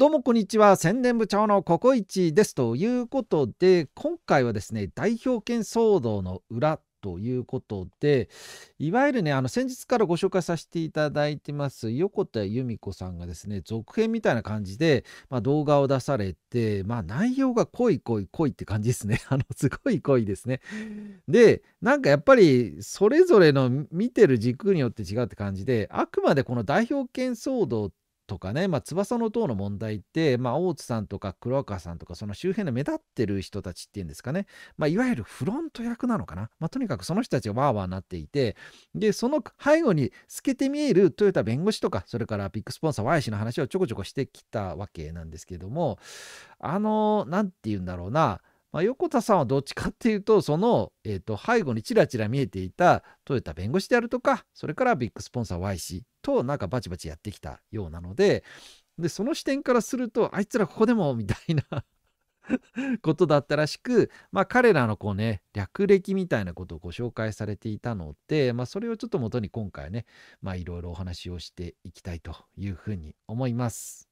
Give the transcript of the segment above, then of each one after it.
どうもこんにちは宣伝部長のココイチですということで今回はですね代表権騒動の裏ということでいわゆるねあの先日からご紹介させていただいてます横田由美子さんがですね続編みたいな感じで、まあ、動画を出されてまあ内容が濃い濃い濃いって感じですね あのすごい濃いですねでなんかやっぱりそれぞれの見てる軸によって違うって感じであくまでこの代表権騒動とかね、まあ、翼の塔の問題って、まあ、大津さんとか黒川さんとか、その周辺の目立ってる人たちっていうんですかね、まあ、いわゆるフロント役なのかな。まあ、とにかくその人たちがわーわーなっていて、で、その背後に透けて見えるトヨタ弁護士とか、それからビッグスポンサー Y 氏の話をちょこちょこしてきたわけなんですけども、あの、なんて言うんだろうな、まあ、横田さんはどっちかっていうと、その、えー、と背後にちらちら見えていたトヨタ弁護士であるとか、それからビッグスポンサー Y 氏となんかバチバチやってきたようなので、で、その視点からすると、あいつらここでもみたいな ことだったらしく、まあ、彼らのこうね略歴みたいなことをご紹介されていたので、まあ、それをちょっともとに今回ねいろいろお話をしていきたいというふうに思います。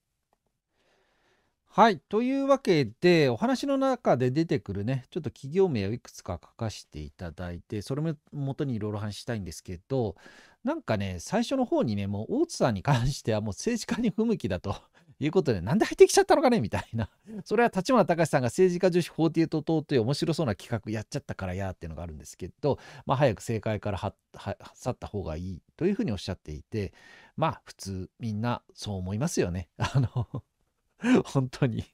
はい。というわけで、お話の中で出てくるね、ちょっと企業名をいくつか書かせていただいて、それも元にいろいろ話したいんですけど、なんかね、最初の方にね、もう大津さんに関してはもう政治家に不向きだと。いうことで、なんで入ってきちゃったのかねみたいな。それは立花隆さんが政治家女子48党という面白そうな企画やっちゃったからやっていうのがあるんですけど、まあ、早く政界から去った方がいいというふうにおっしゃっていて、まあ、普通みんなそう思いますよね。あの 本当に。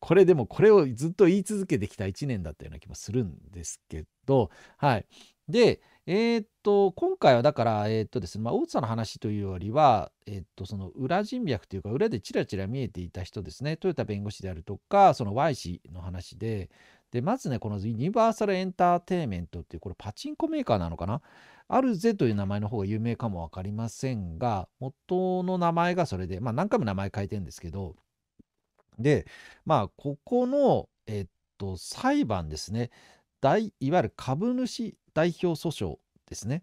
これでもこれをずっと言い続けてきた1年だったような気もするんですけど、はい。で、えー、っと、今回はだから、えー、っとですね、まあ、大津さんの話というよりは、えー、っと、その裏人脈というか、裏でちらちら見えていた人ですね、豊田弁護士であるとか、その Y 氏の話で、で、まずね、このユニバーサルエンターテイメントっていう、これパチンコメーカーなのかなあるぜという名前の方が有名かもわかりませんが、元の名前がそれで、まあ何回も名前変えてるんですけど、でまあここの、えっと、裁判ですね大いわゆる株主代表訴訟ですね。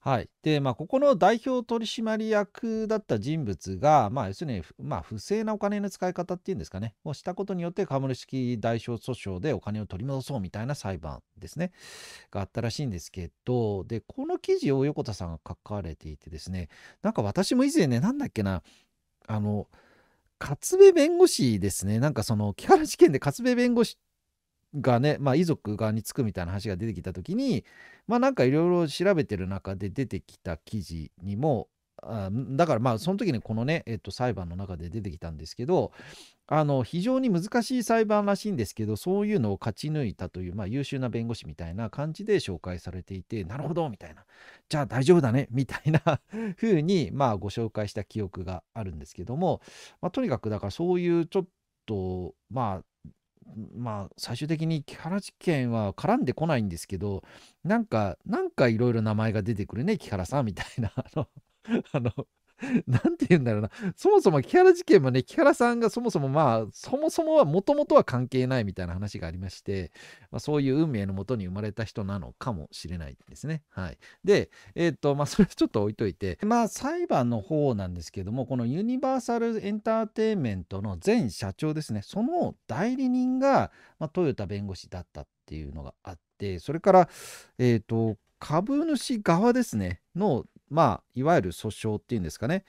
はい。で、まあ、ここの代表取締役だった人物が、まあ、要するに、まあ、不正なお金の使い方っていうんですかね、をしたことによって株式代表訴訟でお金を取り戻そうみたいな裁判ですね、があったらしいんですけど、で、この記事を横田さんが書かれていてですね、なんか私も以前ね、なんだっけな、あの、勝部弁護士ですね。なんかその、木原事件で勝部弁護士がね、まあ、遺族側につくみたいな話が出てきた時に、まあ、なんかいろいろ調べてる中で出てきた記事にも、あだからまあその時にこのね、えっと、裁判の中で出てきたんですけどあの非常に難しい裁判らしいんですけどそういうのを勝ち抜いたという、まあ、優秀な弁護士みたいな感じで紹介されていてなるほどみたいなじゃあ大丈夫だねみたいな風にまあご紹介した記憶があるんですけども、まあ、とにかくだからそういうちょっとまあまあ、最終的に木原事件は絡んでこないんですけど、なんか、なんかいろいろ名前が出てくるね、木原さんみたいな。あの、なんて言うんだろうな。そもそも木原事件もね、木原さんがそもそもまあ、そもそもはもともとは関係ないみたいな話がありまして、まあ、そういう運命のもとに生まれた人なのかもしれないですね。はい。で、えっ、ー、と、まあ、それはちょっと置いといて。まあ、裁判の方なんですけども、このユニバーサルエンターテインメントの前社長ですね、その代理人が、まあ、豊田弁護士だったっていうのがあって、それから、えっ、ー、と、株主側ですね、のまあ、いわゆる訴訟っていうんですかね、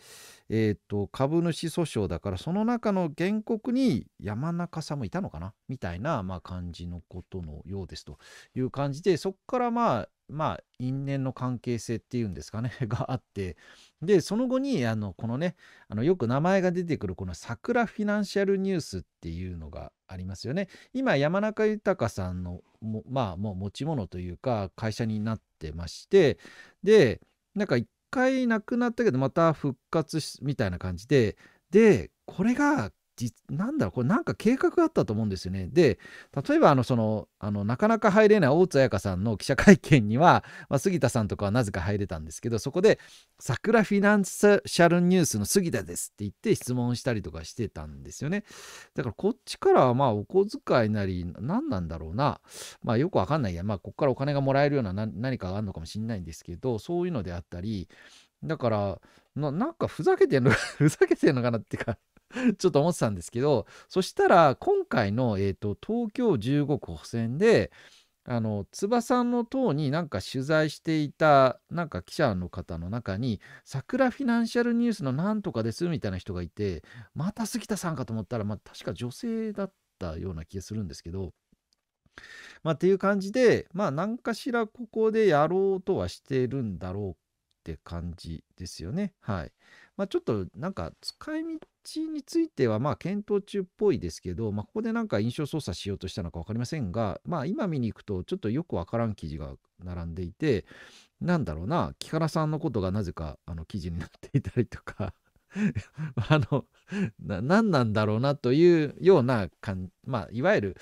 えっ、ー、と株主訴訟だからその中の原告に山中さんもいたのかなみたいな、まあ、感じのことのようですという感じでそこからまあまあ因縁の関係性っていうんですかね があってでその後にあのこのねあのよく名前が出てくるこの桜フィナンシャルニュースっていうのがありますよね今山中豊さんのまあもう持ち物というか会社になってましてでなんか一回なくなったけどまた復活みたいな感じででこれがなんだろう、これなんか計画があったと思うんですよね。で、例えばあの、その、あの、なかなか入れない大津彩香さんの記者会見には、まあ、杉田さんとかはなぜか入れたんですけど、そこで、桜フィナンシャルニュースの杉田ですって言って質問したりとかしてたんですよね。だからこっちからはまあ、お小遣いなり、何なんだろうな。まあ、よくわかんないや。まあ、こっからお金がもらえるような何かがあるのかもしれないんですけど、そういうのであったり、だから、ななんかふざけてんの ふざけてんのかなっていうか ちょっと思ってたんですけど、そしたら今回の、えーと、東京15区補選で、あのつばさんの党になんか取材していたなんか記者の方の中に「桜フィナンシャルニュースのなんとかです」みたいな人がいてまた杉田さんかと思ったら、まあ、確か女性だったような気がするんですけどまあっていう感じでまあ何かしらここでやろうとはしてるんだろうって感じですよねはい。まあ、ちょっとなんか使い道についてはまあ検討中っぽいですけど、まあ、ここでなんか印象操作しようとしたのか分かりませんが、まあ、今見に行くとちょっとよく分からん記事が並んでいてなんだろうな木原さんのことがなぜかあの記事になっていたりとか あの何なんだろうなというような感まあいわゆる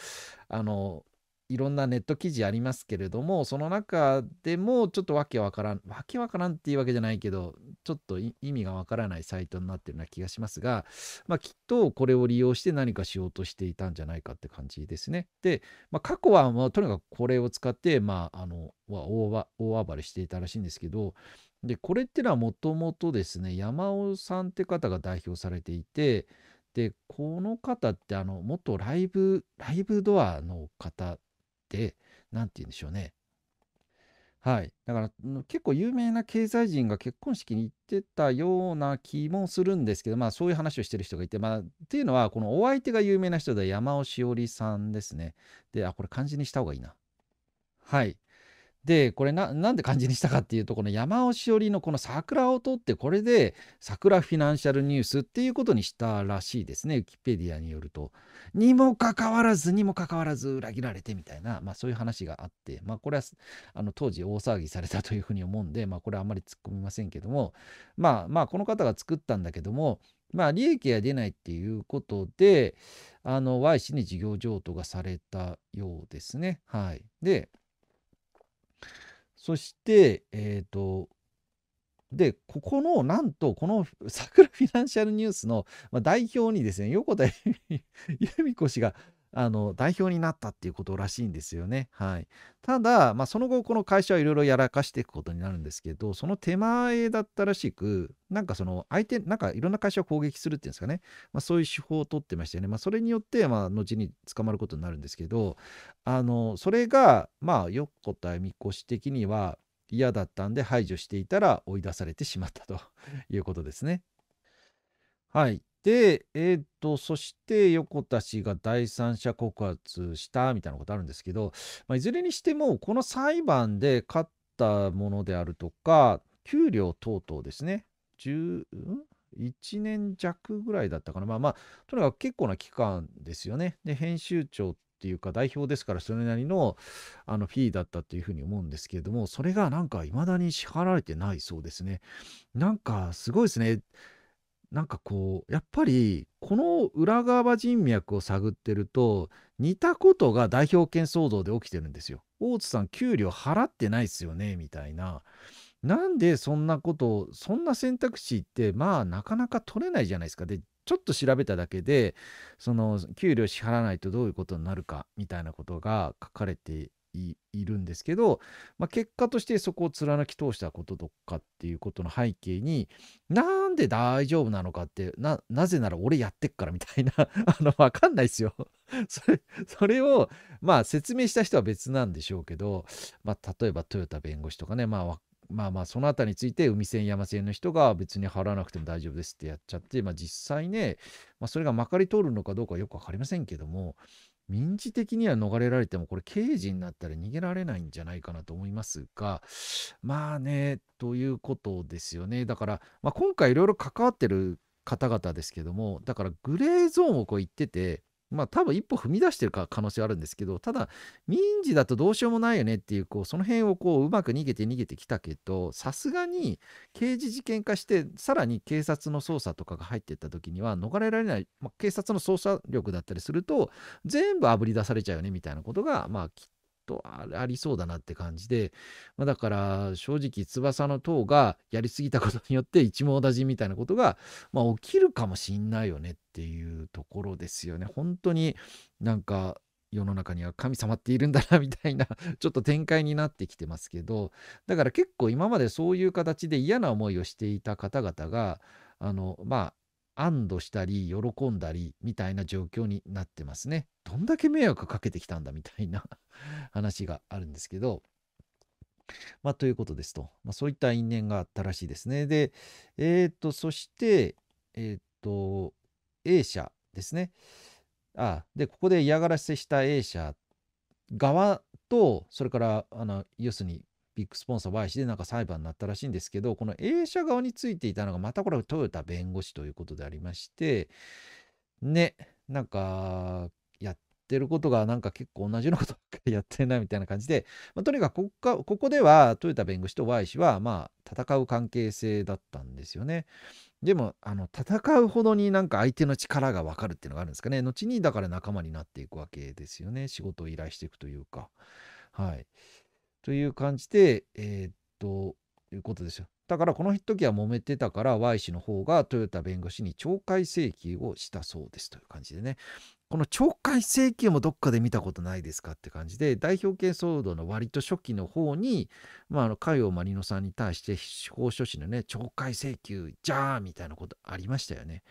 あのいろんなネット記事ありますけれども、その中でもちょっとわけわからん、わけわからんっていうわけじゃないけど、ちょっと意味がわからないサイトになってるような気がしますが、まあ、きっとこれを利用して何かしようとしていたんじゃないかって感じですね。で、まあ、過去はもうとにかくこれを使って、まあ、あの大大暴れしていたらしいんですけど、で、これってのはもともとですね、山尾さんって方が代表されていて、で、この方ってあの元ライブ、ライブドアの方、何て言うんでしょうね。はい。だから、結構有名な経済人が結婚式に行ってたような気もするんですけど、まあそういう話をしてる人がいて、まあ、っていうのは、このお相手が有名な人で山尾しおりさんですね。で、あ、これ漢字にした方がいいな。はい。でこれなんで漢字にしたかっていうとこの山尾しおりのこの桜を取ってこれで桜フィナンシャルニュースっていうことにしたらしいですねウィキペディアによると。にもかかわらずにもかかわらず裏切られてみたいな、まあ、そういう話があって、まあ、これはあの当時大騒ぎされたというふうに思うんで、まあ、これはあんまり突っ込みませんけどもまあまあこの方が作ったんだけどもまあ利益が出ないっていうことであの Y 氏に事業譲渡がされたようですね。はい、でそして、えっ、ー、と、で、ここの、なんと、この桜フィナンシャルニュースの代表にですね、横田由美 子氏があの代表になったっていうことらしいんですよね。はい、ただ、まあ、その後この会社はいろいろやらかしていくことになるんですけどその手前だったらしくなんかその相手なんかいろんな会社を攻撃するっていうんですかね、まあ、そういう手法を取ってましたよね、まあ、それによってまあ後に捕まることになるんですけどあのそれがまあ横田こ越的には嫌だったんで排除していたら追い出されてしまったということですね。はい。で、えー、っと、そして横田氏が第三者告発したみたいなことあるんですけど、まあ、いずれにしても、この裁判で勝ったものであるとか、給料等々ですね、10、1年弱ぐらいだったかな。まあまあ、とにかく結構な期間ですよね。で、編集長っていうか代表ですからそれなりのあのフィーだったというふうに思うんですけれどもそれがなんか未だに支払われてないそうですねなんかすごいですねなんかこうやっぱりこの裏側人脈を探ってると似たことが代表権騒動で起きてるんですよ。大津さん給料払ってないっすよねみたいな。なんでそんなことそんな選択肢ってまあなかなか取れないじゃないですか。でちょっと調べただけでその給料支払わないとどういうことになるかみたいなことが書かれているんですけど、まあ、結果としてそこを貫き通したこととかっていうことの背景になんで大丈夫なのかってなぜなら俺やってっからみたいな あの分かんないですよ それそれをまあ説明した人は別なんでしょうけど、まあ、例えば豊田弁護士とかね、まあ、まあまあそのあたりについて海線山線の人が別に払わなくても大丈夫ですってやっちゃって、まあ、実際ね、まあ、それがまかり通るのかどうかよく分かりませんけども民事的には逃れられても、これ刑事になったら逃げられないんじゃないかなと思いますが、まあね、ということですよね。だから、まあ、今回いろいろ関わってる方々ですけども、だからグレーゾーンをこう言ってて、まあ多分一歩踏み出してるか可能性あるんですけど、ただ民事だとどうしようもないよねっていう、こう、その辺をこう、うまく逃げて逃げてきたけど、さすがに刑事事件化して、さらに警察の捜査とかが入っていった時には逃れられない、まあ、警察の捜査力だったりすると、全部あぶり出されちゃうよねみたいなことが、まあきっとありそうだなって感じで、まあ、だから正直翼の塔がやりすぎたことによって一網打尽みたいなことが、まあ、起きるかもしんないよねっていうところですよね。本当になんか世の中には神様っているんだな みたいなちょっと展開になってきてますけどだから結構今までそういう形で嫌な思いをしていた方々があのまあ安堵したり喜んだりみたいな状況になってますね。どんだけ迷惑かけてきたんだみたいな 話があるんですけど。まあ、ということですと、まあ、そういった因縁があったらしいですね。で、えっ、ー、と、そして、えっ、ー、と、A 社ですね。あで、ここで嫌がらせした A 社側と、それから、あの、要するにビッグスポンサー Y 氏でなんか裁判になったらしいんですけど、この A 社側についていたのが、またこれトヨタ弁護士ということでありまして、ね、なんか、やってることがなんか結構同じようなことやってるなみたいな感じで、まあ、とにかくここかここではトヨタ弁護士と Y 氏はまあ戦う関係性だったんですよね。でもあの戦うほどになんか相手の力が分かるっていうのがあるんですかね後にだから仲間になっていくわけですよね仕事を依頼していくというかはい。という感じで、えー、っと、いうことですよ。だからこの時は揉めてたから Y 氏の方が豊田弁護士に懲戒請求をしたそうですという感じでね。この懲戒請求もどっかで見たことないですかって感じで、代表権騒動の割と初期の方に、まあ、あの、海洋マリノさんに対して、司法書士のね、懲戒請求、じゃあ、みたいなことありましたよね。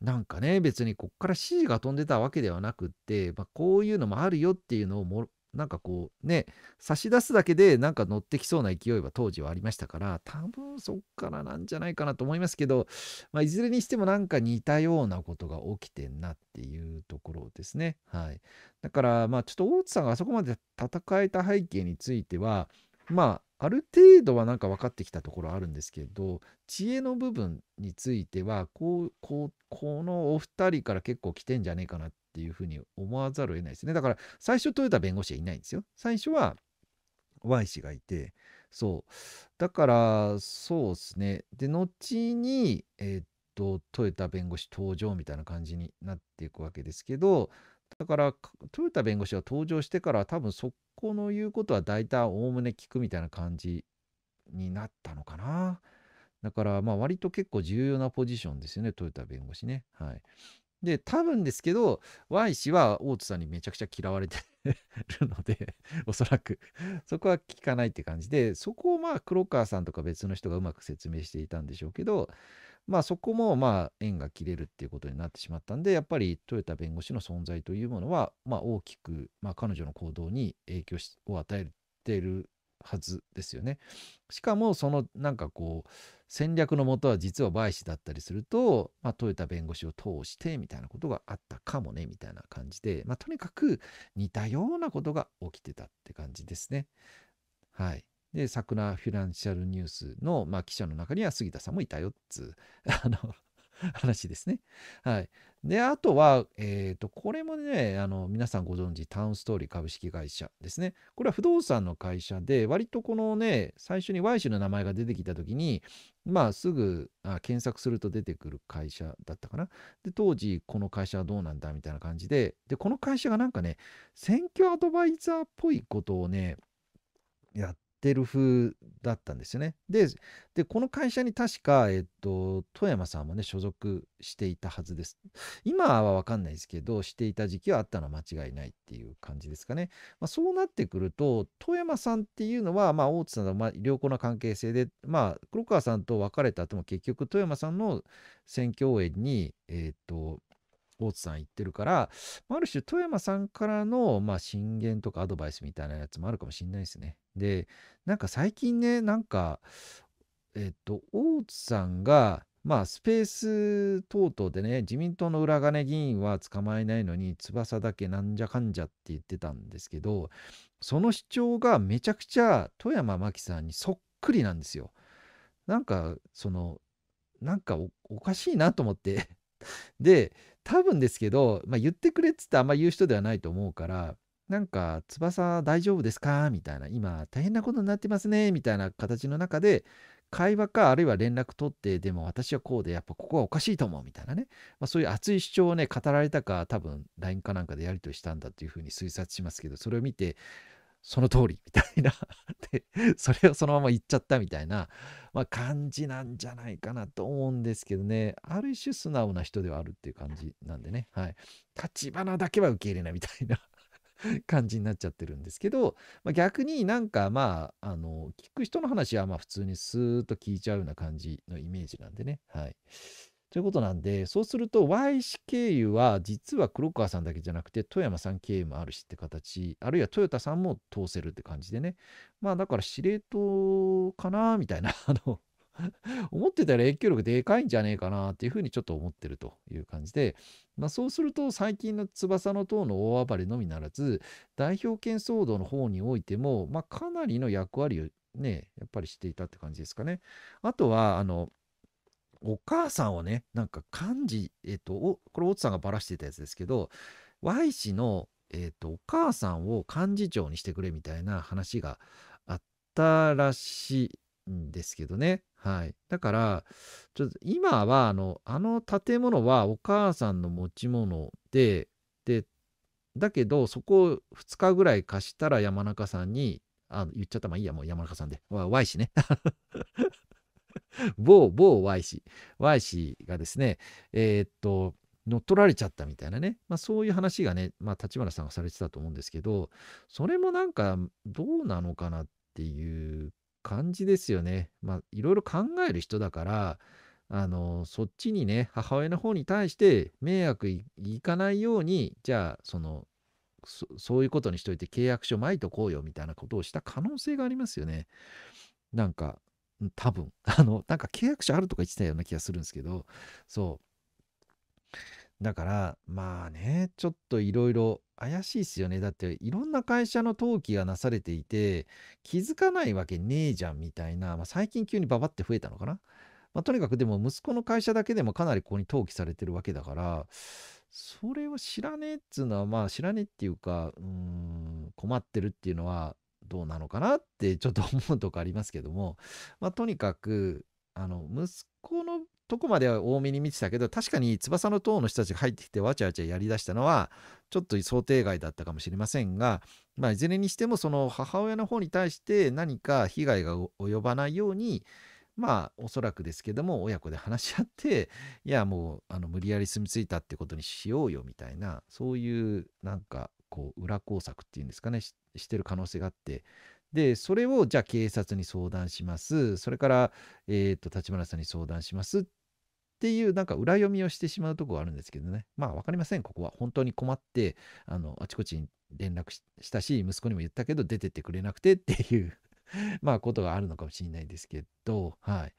なんかね、別にこっから指示が飛んでたわけではなくって、まあ、こういうのもあるよっていうのをもなんかこうね、差し出すだけでなんか乗ってきそうな勢いは当時はありましたから、多分そっからなんじゃないかなと思いますけど、まあ、いずれにしてもなんか似たようなことが起きてんなっていうところですね。はい。だから、まあちょっと大津さんがあそこまで戦えた背景については、まあある程度はなんか分かってきたところあるんですけど知恵の部分についてはこうこうこのお二人から結構来てんじゃねえかなっっていうふうに思わざるを得ないですね。だから最初トヨタ弁護士はいないんですよ。最初は Y 氏がいて、そう。だからそうですね。で、後に、えー、っと、トヨタ弁護士登場みたいな感じになっていくわけですけど、だからトヨタ弁護士が登場してから多分そこの言うことは大体おおむね聞くみたいな感じになったのかな。だからまあ割と結構重要なポジションですよね、トヨタ弁護士ね。はい。で、多分ですけど、Y 氏は大津さんにめちゃくちゃ嫌われて るので、おそらく、そこは聞かないって感じで、そこをまあ、黒川さんとか別の人がうまく説明していたんでしょうけど、まあ、そこもまあ、縁が切れるっていうことになってしまったんで、やっぱり、トヨタ弁護士の存在というものは、まあ、大きく、まあ、彼女の行動に影響を与えているはずですよね。しかもそのなんかこう戦略のもとは実はバイだったりすると、まあ、豊田弁護士を通してみたいなことがあったかもねみたいな感じで、まあ、とにかく似たようなことが起きてたって感じですね。はい。で、サクナフィナンシャルニュースの、まあ、記者の中には杉田さんもいたよっつあの 話ですね。はい。で、あとは、えっ、ー、と、これもね、あの、皆さんご存知、タウンストーリー株式会社ですね。これは不動産の会社で、割とこのね、最初に Y 氏の名前が出てきたときに、まあ、すぐあ検索すると出てくる会社だったかな。で、当時、この会社はどうなんだみたいな感じで、で、この会社がなんかね、選挙アドバイザーっぽいことをね、やっってる風だったんですよね。で、でこの会社に確か、えっと、富山さんもね、所属していたはずです。今は分かんないですけど、していた時期はあったのは間違いないっていう感じですかね。まあ、そうなってくると、富山さんっていうのは、まあ、大津さんとまあ、良好な関係性で、まあ、黒川さんと別れた後も結局、富山さんの選挙応援に、えっと、大津さん言ってるから、ある種富山さんからの、まあ、進言とかアドバイスみたいなやつもあるかもしれないですね。で、なんか最近ね、なんか、えっと、大津さんが、まあ、スペース等々でね、自民党の裏金議員は捕まえないのに、翼だけなんじゃかんじゃって言ってたんですけど、その主張がめちゃくちゃ富山真紀さんにそっくりなんですよ。なんか、その、なんかおかしいなと思ってで、多分ですけど、まあ、言ってくれっつってあんま言う人ではないと思うから、なんか、翼大丈夫ですかみたいな、今大変なことになってますね、みたいな形の中で、会話か、あるいは連絡取って、でも私はこうで、やっぱここはおかしいと思う、みたいなね。まあ、そういう熱い主張をね、語られたか、多分 LINE かなんかでやり取りしたんだっていうふうに推察しますけど、それを見て、その通りみたいな でそれをそのまま言っちゃったみたいな、まあ、感じなんじゃないかなと思うんですけどねある種素直な人ではあるっていう感じなんでね、はい、立花だけは受け入れないみたいな 感じになっちゃってるんですけど、まあ、逆になんかまああの聞く人の話はまあ普通にスーッと聞いちゃうような感じのイメージなんでねはい。ということなんで、そうすると Y 氏経由は実は黒川さんだけじゃなくて富山さん経由もあるしって形、あるいはトヨタさんも通せるって感じでね。まあだから司令塔かなみたいな、あの、思ってたら影響力でかいんじゃねえかなっていうふうにちょっと思ってるという感じで、まあ、そうすると最近の翼の塔の大暴れのみならず代表権騒動の方においても、まあ、かなりの役割をねやっぱりしていたって感じですかね。あとはあのお母さんをね、なんか漢字、えっ、ー、と、これ、大津さんがばらしてたやつですけど、Y 氏の、えっ、ー、と、お母さんを幹事長にしてくれみたいな話があったらしいんですけどね。はい。だから、ちょっと今は、あの、あの建物はお母さんの持ち物で、で、だけど、そこを2日ぐらい貸したら山中さんに、あ、言っちゃった、まあいいや、もう山中さんで。Y 氏ね。某、某 Y 氏。Y 氏がですね、えー、っと、乗っ取られちゃったみたいなね、まあ、そういう話がね、まあ、立花さんがされてたと思うんですけど、それもなんかどうなのかなっていう感じですよね。まあ、いろいろ考える人だから、あのそっちにね母親の方に対して迷惑いかないようにじゃあそのそういうことにしといて契約書まいとこうよみたいなことをした可能性がありますよね。なんか多分 あのなんか契約者あるとか言ってたような気がするんですけどそうだからまあねちょっといろいろ怪しいっすよねだっていろんな会社の登記がなされていて気づかないわけねえじゃんみたいな、まあ、最近急にババって増えたのかな、まあ、とにかくでも息子の会社だけでもかなりここに登記されてるわけだからそれを知らねえっつうのはまあ知らねえっていうかうん困ってるっていうのはどうなのかなってちょっと思うとこありますけども、まあ、とにかくあの息子のとこまでは多めに見てたけど確かに翼の塔の人たちが入ってきてわちゃわちゃやりだしたのはちょっと想定外だったかもしれませんが、まあ、いずれにしてもその母親の方に対して何か被害が及ばないようにまあおそらくですけども親子で話し合っていやもうあの無理やり住み着いたってことにしようよみたいなそういうなんかこう裏工作っていうんですかねしてる可能性があって、で、それをじゃあ警察に相談します。それから、えっ、ー、と、立花さんに相談しますっていう、なんか裏読みをしてしまうとこがあるんですけどね。まあ、分かりません。ここは本当に困って、あの、あちこちに連絡したし、息子にも言ったけど、出てってくれなくてっていう まあ、ことがあるのかもしれないですけど、はい。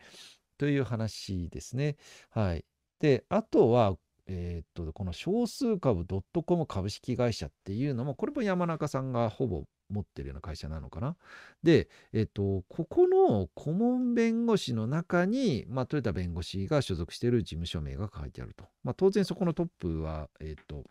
という話ですね。はい。で、あとは、えー、っと、この少数株 .com 株式会社っていうのも、これも山中さんがほぼ持ってるような会社なのかな。で、えっと、ここの顧問弁護士の中に、まあ、豊田弁護士が所属している事務所名が書いてあると。まあ、当然そこのトップは、えっと、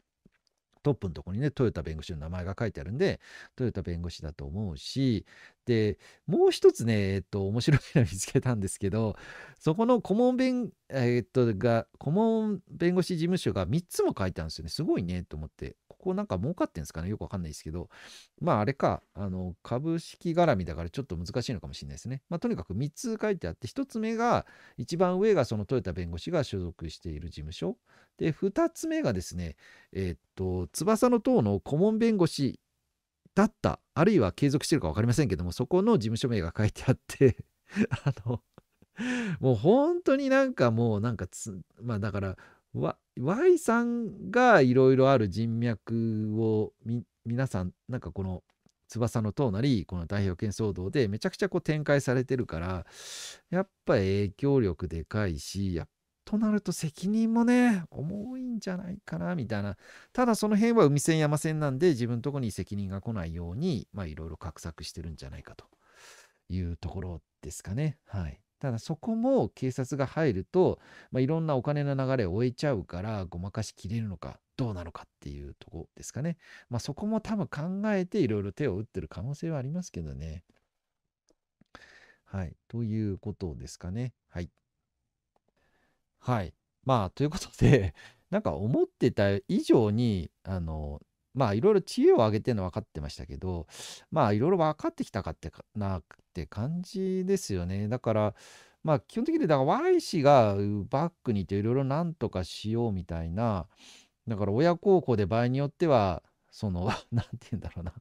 トップのとこにね、豊田弁護士の名前が書いてあるんで、豊田弁護士だと思うし、で、もう一つね、えっと、面白いの見つけたんですけど、そこの顧問弁、えっと、が、顧問弁護士事務所が3つも書いてあるんですよね。すごいね、と思って。ここなんか儲かってんですかねよくわかんないですけど。まあ、あれか、あの、株式絡みだからちょっと難しいのかもしれないですね。まあ、とにかく3つ書いてあって、1つ目が、一番上がそのトヨタ弁護士が所属している事務所。で、2つ目がですね、えっと、翼の党の顧問弁護士だった、あるいは継続してるか分かりませんけども、そこの事務所名が書いてあって あの、もう本当になんかもうなんかまあだから、Y さんがいろいろある人脈を皆さんなんかこの翼の塔なりこの太平洋圏騒動でめちゃくちゃこう展開されてるからやっぱ影響力でかいしやっとなると責任もね、重いんじゃないかな、みたいな。ただその辺は海線山線なんで自分のとこに責任が来ないように、まあいろいろ画策してるんじゃないかというところですかね。はい。ただそこも警察が入ると、まあ、いろんなお金の流れを終えちゃうからごまかしきれるのかどうなのかっていうとこですかね。まあ、そこも多分考えていろいろ手を打ってる可能性はありますけどね。はい。ということですかね。はい。はい。まあ、ということで、なんか思ってた以上に、あの、まあ、いろいろ知恵を上げてるの分かってましたけど、まあ、いろいろ分かってきたかってなくて感じですよね。だから、まあ、基本的に、だから、Y 氏がバックにいていろいろなんとかしようみたいな、だから親孝行で場合によっては、その、なんて言うんだろうな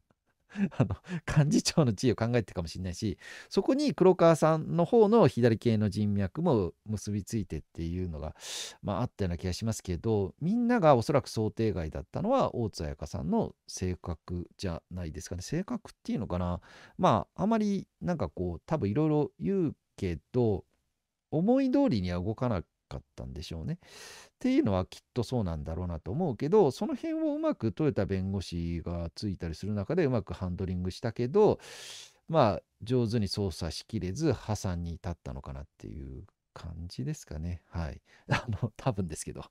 あの、幹事長の地位を考えてるかもしれないし、そこに黒川さんの方の左系の人脈も結びついてっていうのが、まあ、あったような気がしますけど、みんながおそらく想定外だったのは、大津彩香さんの性格じゃないですかね。性格っていうのかな。まあ、あまりなんかこう、多分いろいろ言うけど、思い通りには動かなかったんでしょうね。っていうのはきっとそうなんだろうなと思うけど、その辺をうまくトヨタ弁護士がついたりする中でうまくハンドリングしたけど、まあ、上手に操作しきれず破産に至ったのかなっていう感じですかね。はい。あの、多分ですけど。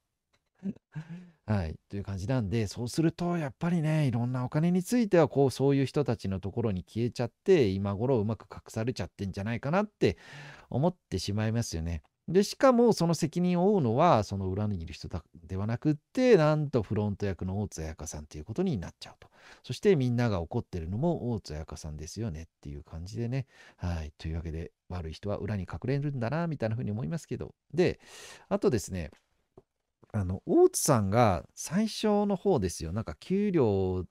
はい、という感じなんでそうするとやっぱりねいろんなお金についてはこうそういう人たちのところに消えちゃって今頃うまく隠されちゃってんじゃないかなって思ってしまいますよね。で、しかもその責任を負うのは、その裏にいる人ではなくって、なんとフロント役の大津彩香さんということになっちゃうと。そしてみんなが怒ってるのも大津彩香さんですよねっていう感じでね。はい。というわけで、悪い人は裏に隠れるんだな、みたいなふうに思いますけど。で、あとですね、あの、大津さんが最初の方ですよ。なんか給料、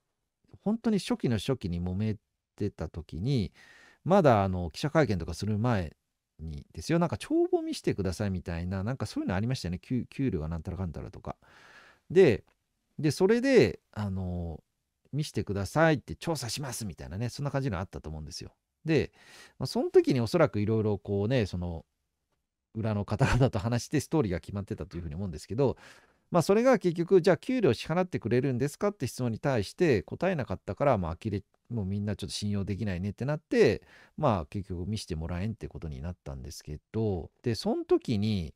本当に初期の初期に揉めてた時に、まだあの記者会見とかする前にですよ。なんか帳簿見してくださいみたいな、なんかそういうのありましたよね。給料がなんたらかんたらとか。で、で、それで、あの、見してくださいって調査しますみたいなね、そんな感じのあったと思うんですよ。で、まあ、その時におそらくいろいろこうね、その、裏の方々と話してストーリーが決まってたというふうに思うんですけど、まあ、それが結局、じゃあ給料支払ってくれるんですかって質問に対して答えなかったから、まあ、呆れ、もうみんなちょっと信用できないねってなって、まあ、結局見せてもらえんってことになったんですけど、で、その時に、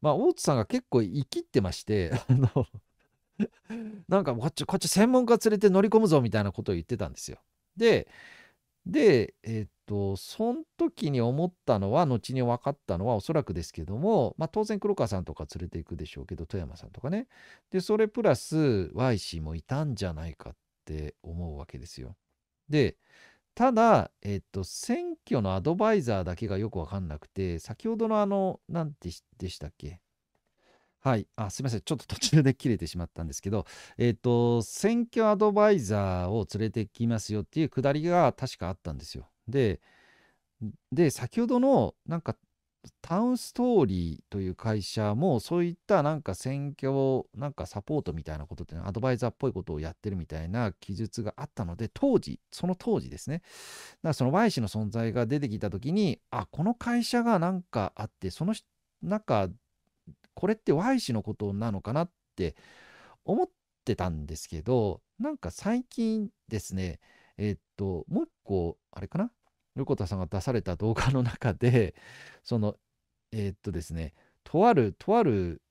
まあ、大津さんが結構生きってまして、あのなんか、こっち、こっち専門家連れて乗り込むぞみたいなことを言ってたんですよ。で、で、えー、っとその時に思ったのは後に分かったのはおそらくですけども、まあ、当然黒川さんとか連れていくでしょうけど富山さんとかねでそれプラス Y 氏もいたんじゃないかって思うわけですよ。でただ、えっと、選挙のアドバイザーだけがよく分かんなくて先ほどのあの何てでしたっけはい、あすみません、ちょっと途中で切れてしまったんですけど、えっ、ー、と、選挙アドバイザーを連れてきますよっていうくだりが確かあったんですよ。でで先ほどのなんかタウンストーリーという会社もそういったなんか選挙なんかサポートみたいなことっていうのアドバイザーっぽいことをやってるみたいな記述があったので当時その当時ですねだからその Y 氏の存在が出てきた時にあこの会社がなんかあってそのなんかこれって Y 氏のことなのかなって思ってたんですけどなんか最近ですねえっと、もう一個、あれかな横田さんが出された動画の中で、その、えっとですね、とある、とある、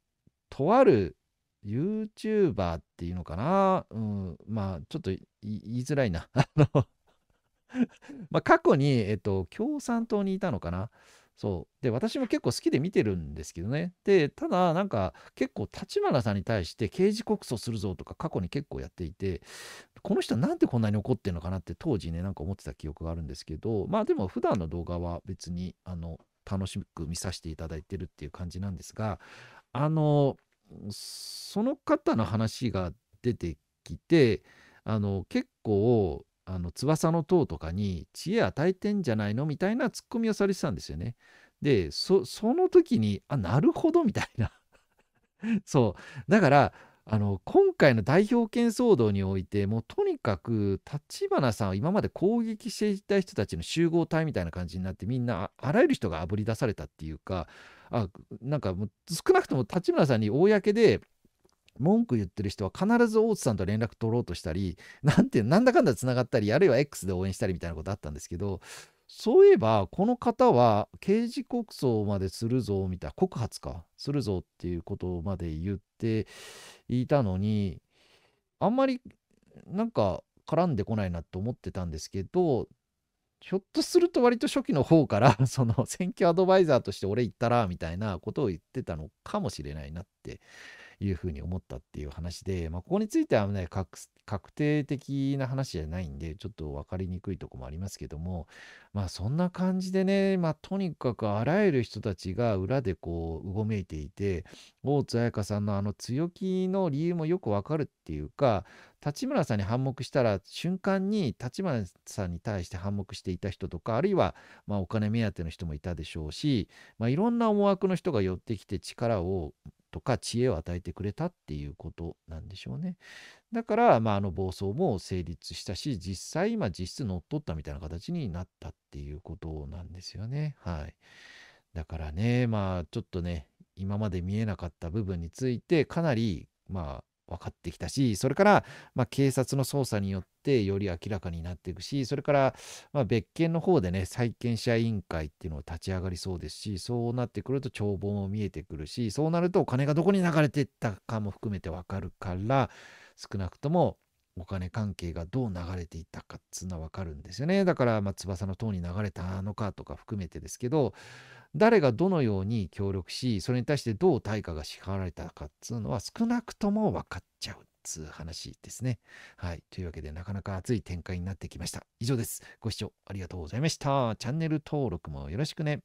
とある YouTuber っていうのかな、うん、まあ、ちょっと言いづらいな。あの まあ、過去に、えっと、共産党にいたのかなそう。で、私も結構好きで見てるんですけどね。で、ただ、なんか、結構、立花さんに対して刑事告訴するぞとか、過去に結構やっていて、この人なんでこんなに怒ってるのかなって、当時ね、なんか思ってた記憶があるんですけど、まあでも、普段の動画は別に、あの、楽しく見させていただいてるっていう感じなんですが、あの、その方の話が出てきて、あの、結構、あの翼の塔とかに知恵与えてんじゃないのみたいなツッコミをされてたんですよね。で、その時に、あ、なるほどみたいな。そう。だから、あの今回の代表権騒動においてもうとにかく立花さんは今まで攻撃していた人たちの集合体みたいな感じになってみんなあらゆる人があぶり出されたっていうかあなんかもう少なくとも立花さんに公で文句言ってる人は必ず大津さんと連絡取ろうとしたり、なんて、なんだかんだ繋がったり、あるいは X で応援したりみたいなことあったんですけど、そういえば、この方は刑事告訴までするぞ、みたいな、告発か、するぞっていうことまで言っていたのに、あんまりなんか絡んでこないなと思ってたんですけど、ひょっとすると割と初期の方から、その選挙アドバイザーとして俺行ったら、みたいなことを言ってたのかもしれないなっていうふうに思ったっていう話で、まあ、ここについてはね確定的な話じゃないんでちょっと分かりにくいとこもありますけどもまあそんな感じでね、まあ、とにかくあらゆる人たちが裏でこううごめいていて大津彩香さんのあの強気の理由もよくわかるっていうか立村さんに反目したら瞬間に立村さんに対して反目していた人とかあるいはまお金目当ての人もいたでしょうし、まあ、いろんな思惑の人が寄ってきて力をとか知恵を与えてくれたっていうことなんでしょうね。だから、まあ、あの暴走も成立したし、実際、今実質乗っ取ったみたいな形になったっていうことなんですよね。はい。だからね、まあ、ちょっとね、今まで見えなかった部分について、かなり、まあ、分かってきたし、それから、まあ、警察の捜査によってより明らかになっていくし、それから、まあ、別件の方でね、債権者委員会っていうのを立ち上がりそうですし、そうなってくると帳簿も見えてくるし、そうなるとお金がどこに流れていったかも含めて分かるから、少なくともお金関係がどう流れていったかっつうのは分かるんですよね。だから、まあ、翼の塔に流れたのかとか含めてですけど、誰がどのように協力しそれに対してどう対価が支払われたかっつうのは少なくとも分かっちゃうっつう話ですね。はい。というわけでなかなか熱い展開になってきました。以上です。ご視聴ありがとうございました。チャンネル登録もよろしくね。